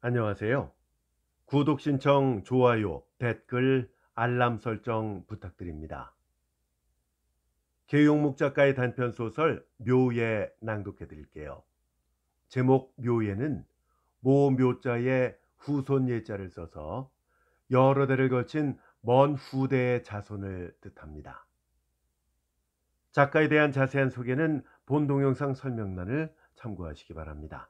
안녕하세요. 구독 신청, 좋아요, 댓글, 알람 설정 부탁드립니다. 계용목 작가의 단편 소설 묘예 낭독해 드릴게요. 제목 묘예는 모묘자의 후손 예자를 써서 여러 대를 거친 먼 후대의 자손을 뜻합니다. 작가에 대한 자세한 소개는 본 동영상 설명란을 참고하시기 바랍니다.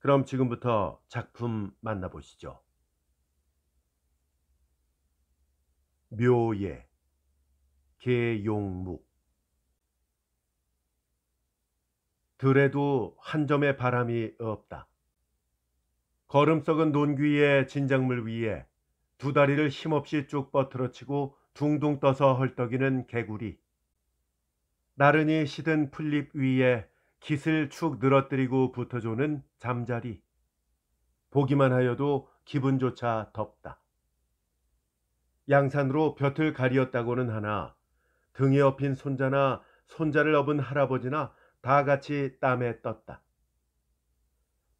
그럼 지금부터 작품 만나보시죠. 묘예 개용묵 들에도 한 점의 바람이 없다. 걸음 썩은 논귀의 진작물 위에 두 다리를 힘없이 쭉 뻗들어치고 둥둥 떠서 헐떡이는 개구리. 나른히 시든 풀잎 위에 깃을 축 늘어뜨리고 붙어조는 잠자리. 보기만 하여도 기분조차 덥다. 양산으로 벼틀 가리었다고는 하나 등에 업힌 손자나 손자를 업은 할아버지나 다 같이 땀에 떴다.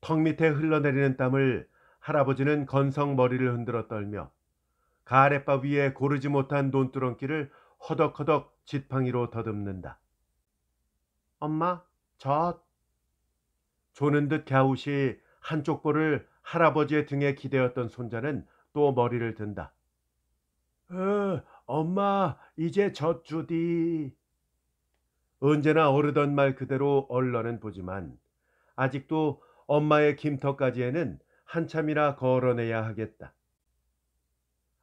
턱 밑에 흘러내리는 땀을 할아버지는 건성 머리를 흔들어 떨며 가래밥 위에 고르지 못한 논두렁끼를 허덕허덕 지팡이로 더듬는다. 엄마, 저 조는 듯갸우시 한쪽 볼을 할아버지의 등에 기대었던 손자는 또 머리를 든다. 어, 엄마, 이제 젖주디. 언제나 어르던 말 그대로 얼러는 보지만 아직도 엄마의 김터까지에는 한참이나 걸어내야 하겠다.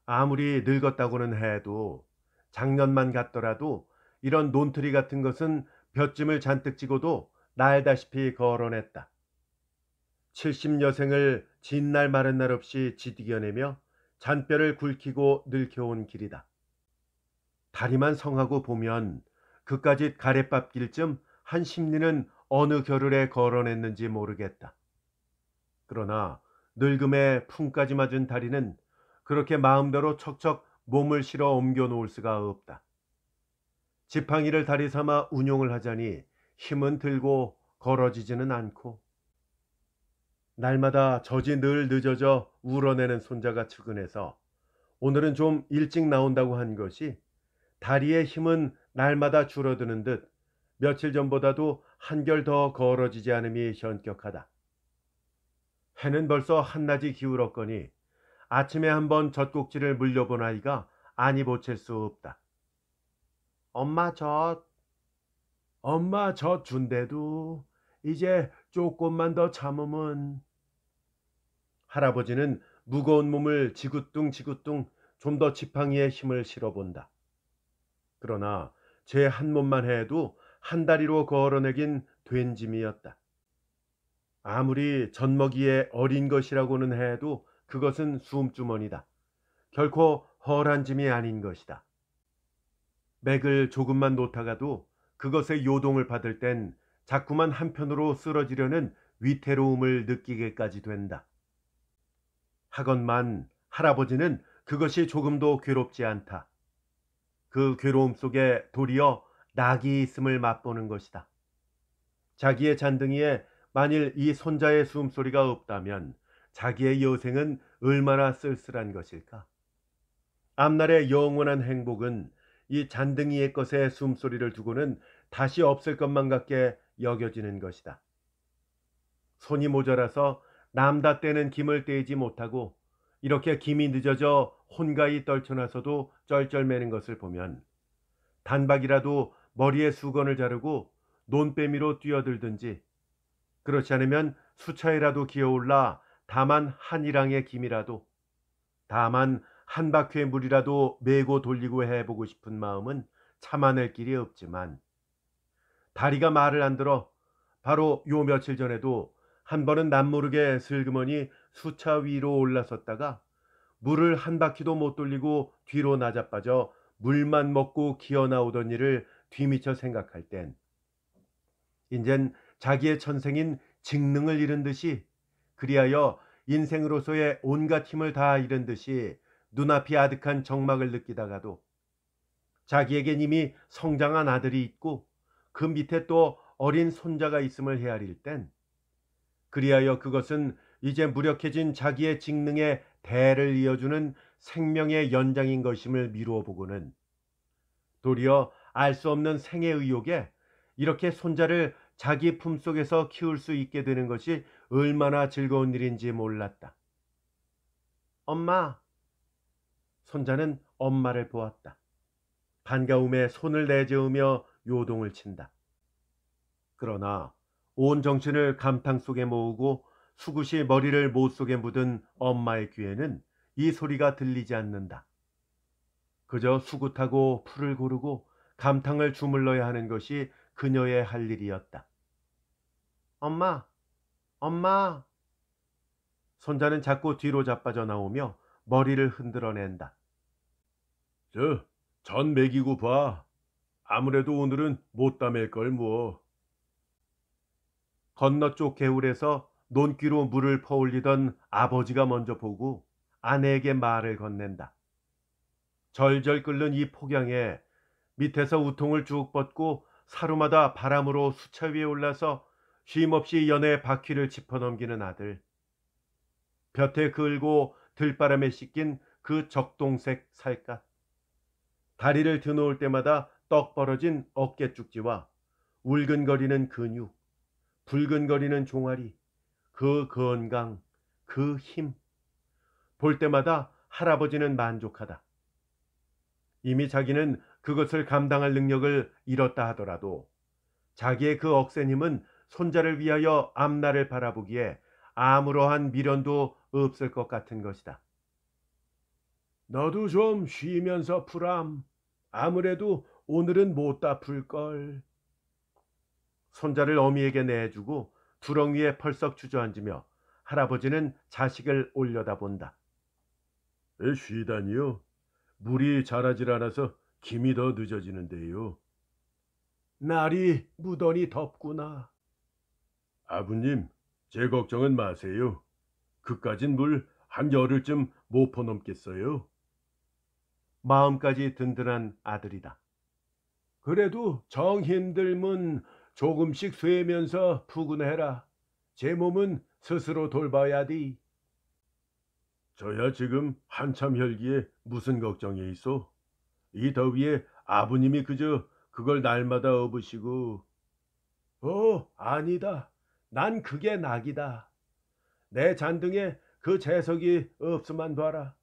아무리 늙었다고는 해도 작년만 같더라도 이런 논트리 같은 것은 벼짐을 잔뜩 찍어도 날다시피 거론했다. 70여생을 진날 마른 날 없이 지디겨내며 잔뼈를 굵히고 늙혀온 길이다. 다리만 성하고 보면 그까지 가래밥길쯤 한십리는 어느 겨를에 거론했는지 모르겠다. 그러나 늙음에 풍까지 맞은 다리는 그렇게 마음대로 척척 몸을 실어 옮겨 놓을 수가 없다. 지팡이를 다리 삼아 운용을 하자니 힘은 들고 걸어지지는 않고 날마다 저지 늘 늦어져 울어내는 손자가 측근해서 오늘은 좀 일찍 나온다고 한 것이 다리의 힘은 날마다 줄어드는 듯 며칠 전보다도 한결 더걸어지지 않음이 현격하다. 해는 벌써 한낮이 기울었거니 아침에 한번 젖꼭지를 물려본 아이가 아니 보챌 수 없다. 엄마 젖, 엄마 젖 준대도 이제 조금만 더 참으면. 할아버지는 무거운 몸을 지구뚱지구뚱 좀 더 지팡이에 힘을 실어본다. 그러나 제 한 몸만 해도 한 다리로 걸어내긴 된 짐이었다. 아무리 젖먹이의 어린 것이라고는 해도 그것은 숨주머니다. 결코 허란 짐이 아닌 것이다. 맥을 조금만 놓다가도 그것의 요동을 받을 땐 자꾸만 한편으로 쓰러지려는 위태로움을 느끼게까지 된다. 하건만 할아버지는 그것이 조금도 괴롭지 않다. 그 괴로움 속에 도리어 낙이 있음을 맛보는 것이다. 자기의 잔등이에 만일 이 손자의 숨소리가 없다면 자기의 여생은 얼마나 쓸쓸한 것일까? 앞날의 영원한 행복은 이 잔등이의 것에 숨소리를 두고는 다시 없을 것만 같게 여겨지는 것이다. 손이 모자라서 남다 때는 김을 떼지 못하고 이렇게 김이 늦어져 혼가히 떨쳐나서도 쩔쩔매는 것을 보면 단박이라도 머리에 수건을 자르고 논빼미로 뛰어들든지 그렇지 않으면 수차이라도 기어올라 다만 한이랑의 김이라도 다만 한 바퀴의 물이라도 메고 돌리고 해보고 싶은 마음은 참아낼 길이 없지만 다리가 말을 안 들어 바로 요 며칠 전에도 한 번은 남모르게 슬그머니 수차 위로 올라섰다가 물을 한 바퀴도 못 돌리고 뒤로 낮아빠져 물만 먹고 기어나오던 일을 뒤미쳐 생각할 땐 인젠 자기의 천생인 직능을 잃은 듯이 그리하여 인생으로서의 온갖 힘을 다 잃은 듯이 눈앞이 아득한 정막을 느끼다가도 자기에겐 이미 성장한 아들이 있고 그 밑에 또 어린 손자가 있음을 헤아릴 땐 그리하여 그것은 이제 무력해진 자기의 직능에 대를 이어주는 생명의 연장인 것임을 미루어 보고는 도리어 알 수 없는 생의 의욕에 이렇게 손자를 자기 품속에서 키울 수 있게 되는 것이 얼마나 즐거운 일인지 몰랐다. 엄마, 손자는 엄마를 보았다. 반가움에 손을 내저으며 요동을 친다. 그러나 온 정신을 감탕 속에 모으고 수구시 머리를 못 속에 묻은 엄마의 귀에는 이 소리가 들리지 않는다. 그저 수구타고 풀을 고르고 감탕을 주물러야 하는 것이 그녀의 할 일이었다. 엄마, 엄마. 손자는 자꾸 뒤로 자빠져 나오며 머리를 흔들어낸다. 저, 전 먹이고 봐. 아무래도 오늘은 못 담을 걸 뭐. 건너쪽 개울에서 논귀로 물을 퍼올리던 아버지가 먼저 보고 아내에게 말을 건넨다. 절절 끓는 이 폭양에 밑에서 우통을 쭉 뻗고 사루마다 바람으로 수차 위에 올라서 쉼없이 연애 바퀴를 짚어넘기는 아들. 볕에 긁고 들바람에 씻긴 그 적동색 살갗. 다리를 드놓을 때마다 떡 벌어진 어깨죽지와 울근거리는 근육, 붉은거리는 종아리, 그 건강, 그 힘. 볼 때마다 할아버지는 만족하다. 이미 자기는 그것을 감당할 능력을 잃었다 하더라도 자기의 그억새님은 손자를 위하여 앞날을 바라보기에 아무러한 미련도 없을 것 같은 것이다. 너도 좀 쉬면서 풀암. 아무래도 오늘은 못 다 풀걸. 손자를 어미에게 내주고 두렁이에 펄썩 주저앉으며 할아버지는 자식을 올려다본다. 쉬다니요. 물이 자라질 않아서 김이 더 늦어지는데요. 날이 무더니 덥구나. 아버님, 제 걱정은 마세요. 그까진 물 한 열흘쯤 못 퍼넘겠어요. 마음까지 든든한 아들이다. 그래도 정 힘들면 조금씩 쇠면서 푸근해라. 제 몸은 스스로 돌봐야 디. 저야 지금 한참 혈기에 무슨 걱정이 있어? 이 더위에 아버님이 그저 그걸 날마다 업으시고. 어, 아니다. 난 그게 낙이다. 내 잔등에 그 재석이 없으만 봐라.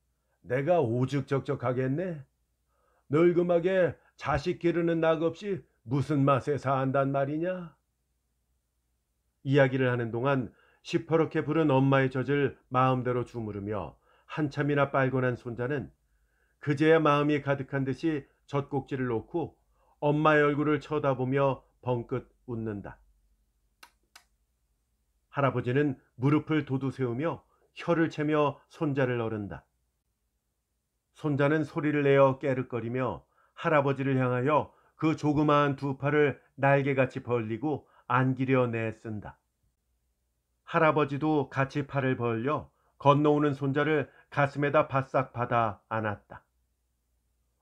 내가 오죽적적하겠네. 늙음하게 자식 기르는 낙없이 무슨 맛에 사한단 말이냐? 이야기를 하는 동안 시퍼렇게 부른 엄마의 젖을 마음대로 주무르며 한참이나 빨고난 손자는 그제야 마음이 가득한 듯이 젖꼭지를 놓고 엄마의 얼굴을 쳐다보며 벙긋 웃는다. 할아버지는 무릎을 도두세우며 혀를 채며 손자를 어른다. 손자는 소리를 내어 깨르거리며 할아버지를 향하여 그 조그마한 두 팔을 날개같이 벌리고 안기려 내쓴다. 할아버지도 같이 팔을 벌려 건너오는 손자를 가슴에다 바싹 받아 안았다.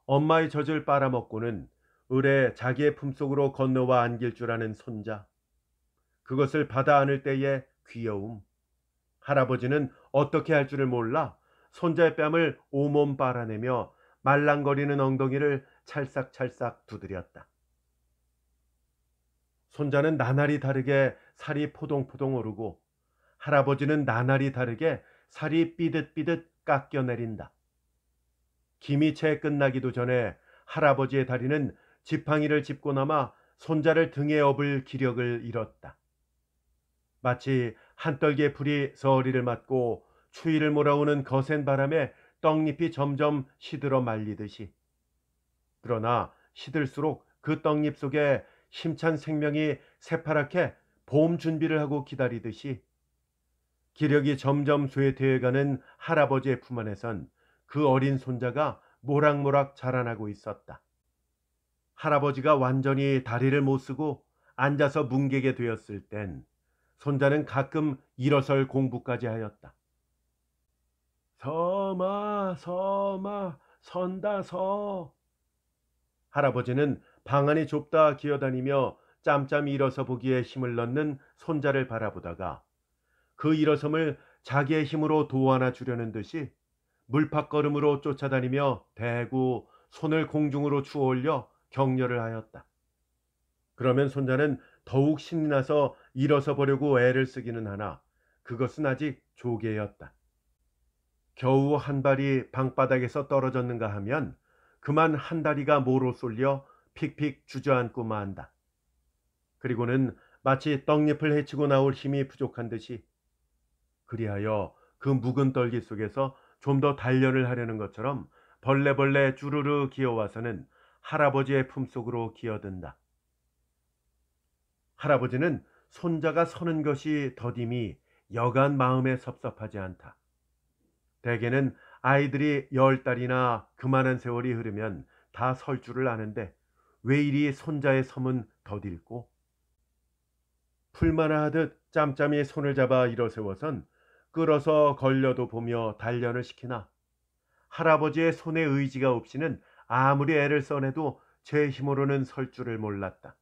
엄마의 젖을 빨아먹고는 을에 자기의 품속으로 건너와 안길 줄 아는 손자. 그것을 받아 안을 때의 귀여움. 할아버지는 어떻게 할 줄을 몰라 손자의 뺨을 오몸 빨아내며 말랑거리는 엉덩이를 찰싹찰싹 두드렸다. 손자는 나날이 다르게 살이 포동포동 오르고 할아버지는 나날이 다르게 살이 삐듯삐듯 깎여 내린다. 김이 채 끝나기도 전에 할아버지의 다리는 지팡이를 짚고 남아 손자를 등에 업을 기력을 잃었다. 마치 한떨개 기 불이 서리를 맞고 추위를 몰아오는 거센 바람에 떡잎이 점점 시들어 말리듯이. 그러나 시들수록 그 떡잎 속에 힘찬 생명이 새파랗게 봄 준비를 하고 기다리듯이 기력이 점점 쇠퇴해가는 할아버지의 품 안에선 그 어린 손자가 모락모락 자라나고 있었다. 할아버지가 완전히 다리를 못 쓰고 앉아서 뭉개게 되었을 땐 손자는 가끔 일어설 공부까지 하였다. 서마 서마 선다 서 할아버지는 방 안이 좁다 기어다니며 짬짬이 일어서 보기에 힘을 넣는 손자를 바라보다가 그 일어섬을 자기의 힘으로 도와나 주려는 듯이 물파걸음으로 쫓아다니며 대구 손을 공중으로 추어 올려 격려를 하였다. 그러면 손자는 더욱 신이 나서 일어서 보려고 애를 쓰기는 하나 그것은 아직 조개였다. 겨우 한 발이 방바닥에서 떨어졌는가 하면 그만 한 다리가 모로 쏠려 픽픽 주저앉고 만다. 그리고는 마치 떡잎을 헤치고 나올 힘이 부족한 듯이 그리하여 그 묵은 떨기 속에서 좀 더 단련을 하려는 것처럼 벌레벌레 주르르 기어와서는 할아버지의 품속으로 기어든다. 할아버지는 손자가 서는 것이 더딤이 여간 마음에 섭섭하지 않다. 대개는 아이들이 열 달이나 그만한 세월이 흐르면 다 설 줄을 아는데 왜 이리 손자의 섬은 더딜고 풀만 하듯 짬짬이 손을 잡아 일어세워선 끌어서 걸려도 보며 단련을 시키나 할아버지의 손에 의지가 없이는 아무리 애를 써내도 제 힘으로는 설 줄을 몰랐다.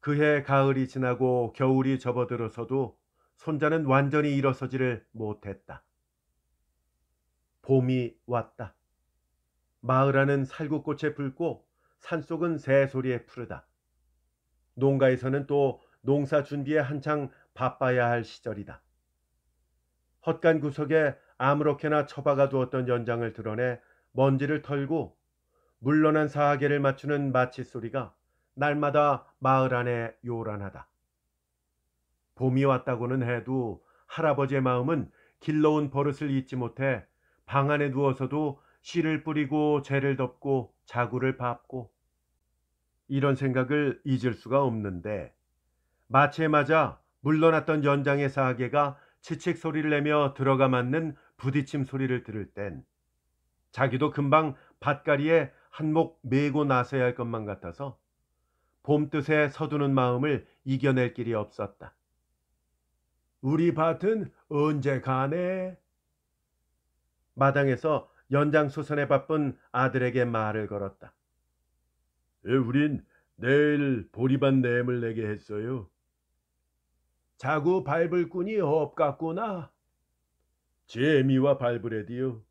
그해 가을이 지나고 겨울이 접어들어서도 손자는 완전히 일어서지를 못했다. 봄이 왔다. 마을 안은 살구꽃에 붉고 산속은 새소리에 푸르다. 농가에서는 또 농사 준비에 한창 바빠야 할 시절이다. 헛간 구석에 아무렇게나 처박아 두었던 연장을 드러내 먼지를 털고 물러난 사계를 맞추는 마치 소리가 날마다 마을 안에 요란하다. 봄이 왔다고는 해도 할아버지의 마음은 길러온 버릇을 잊지 못해 방 안에 누워서도 씨를 뿌리고 재를 덮고 자구를 밟고 이런 생각을 잊을 수가 없는데 마치에 맞아 물러났던 연장의 사계가 치칙 소리를 내며 들어가 맞는 부딪힘 소리를 들을 땐 자기도 금방 밭가리에 한몫 메고 나서야 할 것만 같아서 봄뜻에 서두는 마음을 이겨낼 길이 없었다. 우리 밭은 언제 가네? 마당에서 연장수선에 바쁜 아들에게 말을 걸었다. 에, 예, 우린 내일 보리반 램을 내게 했어요. 자구 발불꾼이 없갔구나. 제미와 발브레디요.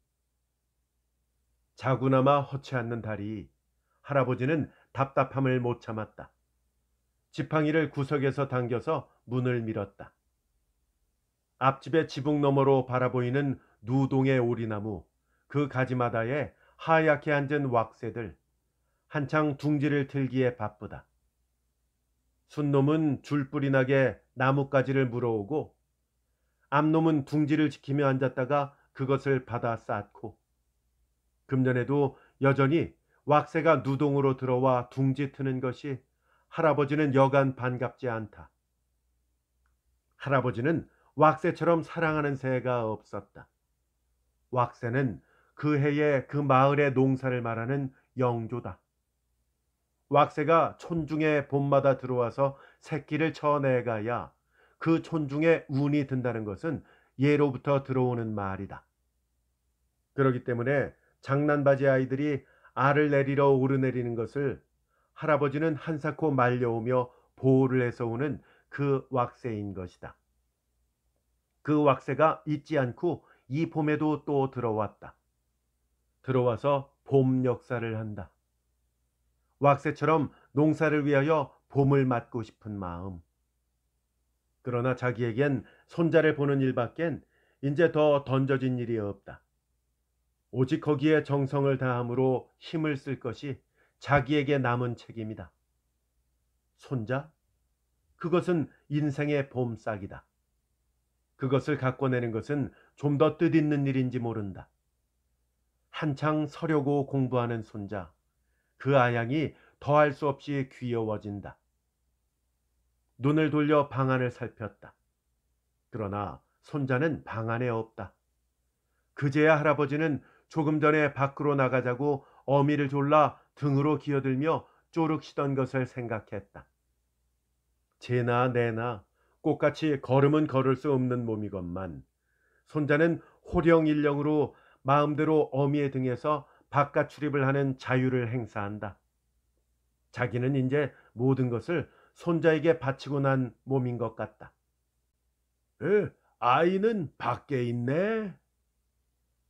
자구나마 허치 않는 다리. 할아버지는 답답함을 못 참았다. 지팡이를 구석에서 당겨서 문을 밀었다. 앞집의 지붕 너머로 바라보이는 누동의 오리나무, 그 가지마다에 하얗게 앉은 왁새들, 한창 둥지를 틀기에 바쁘다. 순놈은 줄뿌리 나게 나뭇가지를 물어오고 암놈은 둥지를 지키며 앉았다가 그것을 받아 쌓고 금년에도 여전히 왁새가 누동으로 들어와 둥지 트는 것이 할아버지는 여간 반갑지 않다. 할아버지는 왁새처럼 사랑하는 새가 없었다. 왁새는그해에그 그 마을의 농사를 말하는 영조다. 왁새가 촌중에 봄마다 들어와서 새끼를 쳐내가야 그 촌중에 운이 든다는 것은 예로부터 들어오는 말이다. 그러기 때문에 장난바지 아이들이 알을 내리러 오르내리는 것을 할아버지는 한사코 말려오며 보호를 해서 오는 그왁새인 것이다. 그왁새가 잊지 않고 이 봄에도 또 들어왔다. 들어와서 봄 역사를 한다. 왁새처럼 농사를 위하여 봄을 맞고 싶은 마음. 그러나 자기에겐 손자를 보는 일밖엔 이제 더 던져진 일이 없다. 오직 거기에 정성을 다함으로 힘을 쓸 것이 자기에게 남은 책임이다. 손자? 그것은 인생의 봄싹이다. 그것을 가꿔내는 것은 좀 더 뜻있는 일인지 모른다. 한창 서려고 공부하는 손자, 그 아양이 더할 수 없이 귀여워진다. 눈을 돌려 방안을 살폈다. 그러나 손자는 방안에 없다. 그제야 할아버지는 조금 전에 밖으로 나가자고 어미를 졸라 등으로 기어들며 쪼룩시던 것을 생각했다. 제나 내나 꽃같이 걸음은 걸을 수 없는 몸이건만 손자는 호령일령으로 마음대로 어미의 등에서 바깥 출입을 하는 자유를 행사한다. 자기는 이제 모든 것을 손자에게 바치고 난 몸인 것 같다. 에, 아이는 밖에 있네.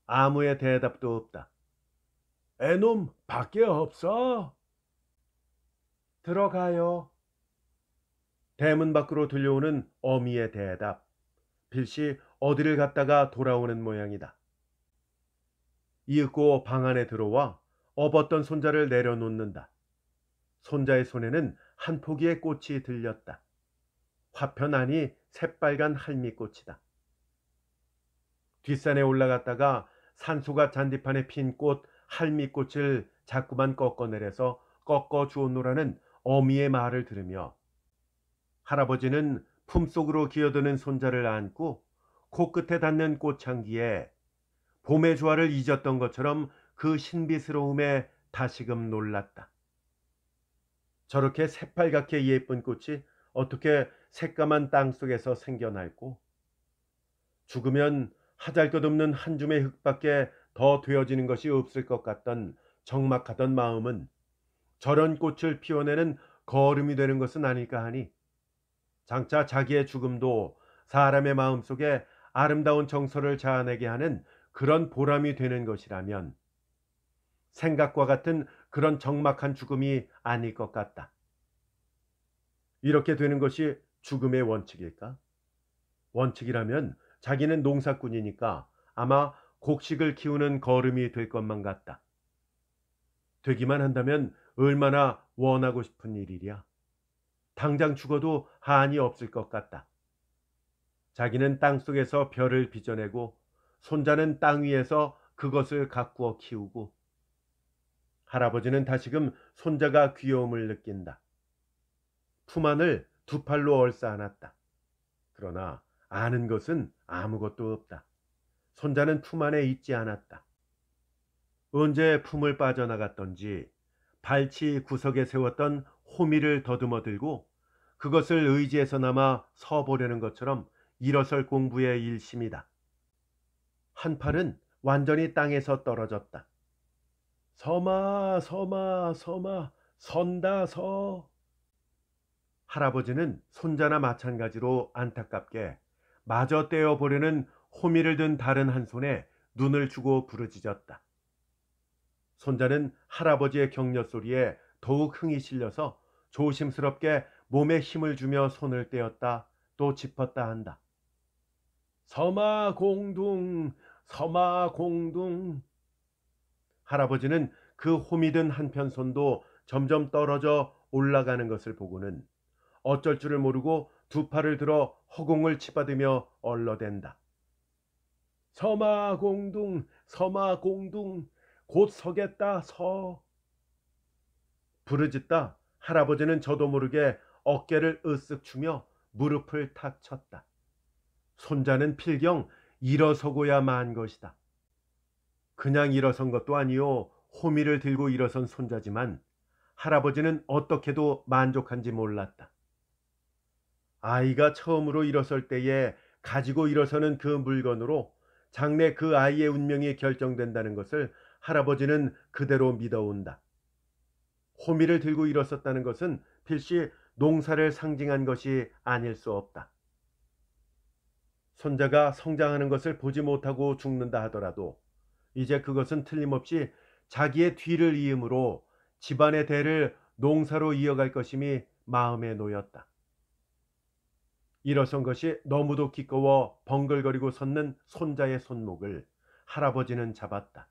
아무의 대답도 없다. 애놈 밖에 없어? 들어가요. 대문 밖으로 들려오는 어미의 대답. 필시 어디를 갔다가 돌아오는 모양이다. 이윽고 방 안에 들어와 업었던 손자를 내려놓는다. 손자의 손에는 한 포기의 꽃이 들렸다. 화편 안이 새빨간 할미꽃이다. 뒷산에 올라갔다가 산소가 잔디판에 핀 꽃 할미꽃을 자꾸만 꺾어내려서 꺾어 주었노라는 어미의 말을 들으며 할아버지는 품속으로 기어드는 손자를 안고 코끝에 닿는 꽃향기에 봄의 조화를 잊었던 것처럼 그 신비스러움에 다시금 놀랐다. 저렇게 새빨갛게 예쁜 꽃이 어떻게 새까만 땅속에서 생겨날고 죽으면 하잘것없는 한 줌의 흙밖에 더 되어지는 것이 없을 것 같던 적막하던 마음은 저런 꽃을 피워내는 거름이 되는 것은 아닐까 하니 장차 자기의 죽음도 사람의 마음속에 아름다운 정서를 자아내게 하는 그런 보람이 되는 것이라면 생각과 같은 그런 적막한 죽음이 아닐 것 같다. 이렇게 되는 것이 죽음의 원칙일까? 원칙이라면 자기는 농사꾼이니까 아마 곡식을 키우는 걸음이 될 것만 같다. 되기만 한다면 얼마나 원하고 싶은 일이랴. 당장 죽어도 한이 없을 것 같다. 자기는 땅 속에서 별을 빚어내고 손자는 땅 위에서 그것을 가꾸어 키우고 할아버지는 다시금 손자가 귀여움을 느낀다. 품 안을 두 팔로 얼싸 안았다. 그러나 아는 것은 아무것도 없다. 손자는 품 안에 있지 않았다. 언제 품을 빠져나갔던지 발치 구석에 세웠던 호미를 더듬어 들고 그것을 의지해서나마 서보려는 것처럼 일어설 공부의 일심이다. 한 팔은 완전히 땅에서 떨어졌다. 서마 서마 서마 선다 서 할아버지는 손자나 마찬가지로 안타깝게 마저 떼어보려는 호미를 든 다른 한 손에 눈을 주고 부르짖었다. 손자는 할아버지의 격려 소리에 더욱 흥이 실려서 조심스럽게 몸에 힘을 주며 손을 떼었다 또 짚었다 한다. 서마공둥 서마공둥 할아버지는 그 호미든 한편손도 점점 떨어져 올라가는 것을 보고는 어쩔 줄을 모르고 두 팔을 들어 허공을 치받으며 얼러댄다. 서마공둥 서마공둥 곧 서겠다 서 부르짖다 할아버지는 저도 모르게 어깨를 으쓱 추며 무릎을 탁 쳤다. 손자는 필경 일어서고야 만 것이다. 그냥 일어선 것도 아니요 호미를 들고 일어선 손자지만 할아버지는 어떻게도 만족한지 몰랐다. 아이가 처음으로 일어설 때에 가지고 일어서는 그 물건으로 장래 그 아이의 운명이 결정된다는 것을 할아버지는 그대로 믿어온다. 호미를 들고 일어섰다는 것은 필시 농사를 상징한 것이 아닐 수 없다. 손자가 성장하는 것을 보지 못하고 죽는다 하더라도 이제 그것은 틀림없이 자기의 뒤를 이음으로 집안의 대를 농사로 이어갈 것임이 마음에 놓였다. 일어선 것이 너무도 기꺼워 벙글거리고 섰는 손자의 손목을 할아버지는 잡았다.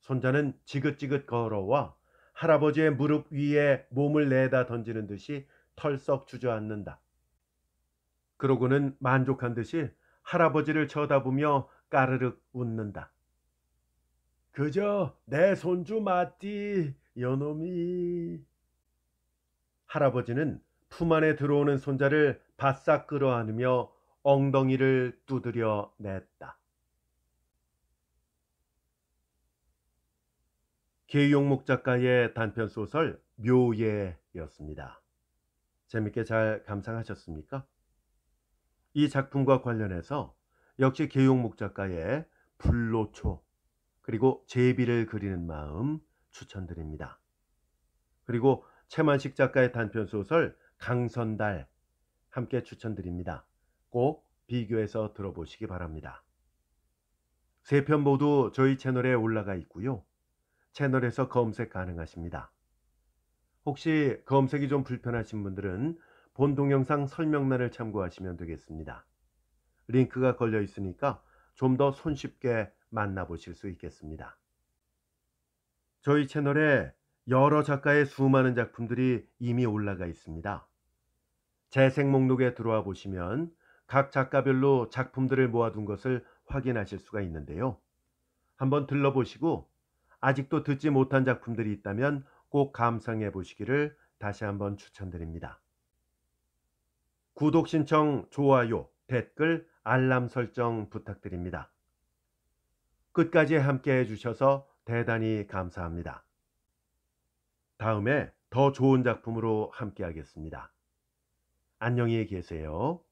손자는 지긋지긋 걸어와 할아버지의 무릎 위에 몸을 내다 던지는 듯이 털썩 주저앉는다. 그러고는 만족한 듯이 할아버지를 쳐다보며 까르륵 웃는다. 그저 내 손주 맞디, 여놈이 할아버지는 품 안에 들어오는 손자를 바싹 끌어안으며 엉덩이를 두드려 냈다. 계용목 작가의 단편 소설 묘예였습니다. 재밌게 잘 감상하셨습니까? 이 작품과 관련해서 역시 계용목 작가의 불로초 그리고 제비를 그리는 마음 추천드립니다. 그리고 최만식 작가의 단편 소설 강선달 함께 추천드립니다. 꼭 비교해서 들어보시기 바랍니다. 세 편 모두 저희 채널에 올라가 있고요. 채널에서 검색 가능하십니다. 혹시 검색이 좀 불편하신 분들은 본 동영상 설명란을 참고하시면 되겠습니다. 링크가 걸려 있으니까 좀 더 손쉽게 만나보실 수 있겠습니다. 저희 채널에 여러 작가의 수많은 작품들이 이미 올라가 있습니다. 재생 목록에 들어와 보시면 각 작가별로 작품들을 모아둔 것을 확인하실 수가 있는데요. 한번 들러보시고 아직도 듣지 못한 작품들이 있다면 꼭 감상해 보시기를 다시 한번 추천드립니다. 구독 신청, 좋아요, 댓글, 알람 설정 부탁드립니다. 끝까지 함께 해주셔서 대단히 감사합니다. 다음에 더 좋은 작품으로 함께 하겠습니다. 안녕히 계세요.